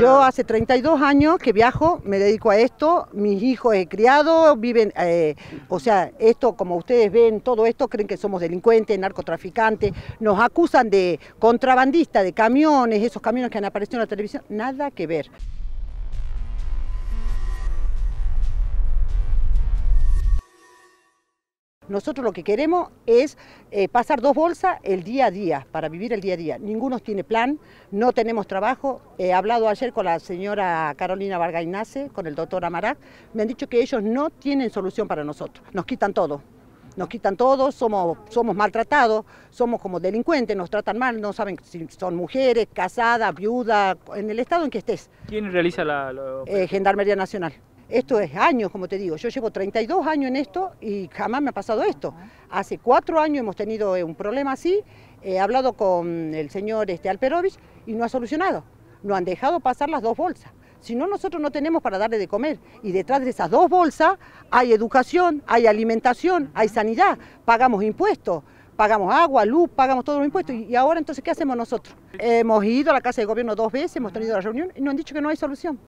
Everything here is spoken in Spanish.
Yo hace 32 años que viajo, me dedico a esto, mis hijos he criado, viven, eh, o sea, esto como ustedes ven, todo esto creen que somos delincuentes, narcotraficantes, nos acusan de contrabandistas, de camiones, esos camiones que han aparecido en la televisión, nada que ver. Nosotros lo que queremos es eh, pasar dos bolsas el día a día, para vivir el día a día. Ninguno tiene plan, no tenemos trabajo. He hablado ayer con la señora Carolina Vargas con el doctor Amarac, me han dicho que ellos no tienen solución para nosotros, nos quitan todo. Nos quitan todo, somos, maltratados, somos como delincuentes, nos tratan mal, no saben si son mujeres, casadas, viudas, en el estado en que estés. ¿Quién realiza la...? Eh, Gendarmería Nacional. Esto es años, como te digo, yo llevo 32 años en esto y jamás me ha pasado esto. Hace cuatro años hemos tenido eh, un problema así, eh, he hablado con el señor este, Alperovich y no ha solucionado. No han dejado pasar las dos bolsas. Si no, nosotros no tenemos para darle de comer. Y detrás de esas dos bolsas hay educación, hay alimentación, hay sanidad, pagamos impuestos pagamos agua, luz, pagamos todos los impuestos. Y, ahora entonces, ¿qué hacemos nosotros? Hemos ido a la Casa de Gobierno dos veces, hemos tenido la reunión y nos han dicho que no hay solución.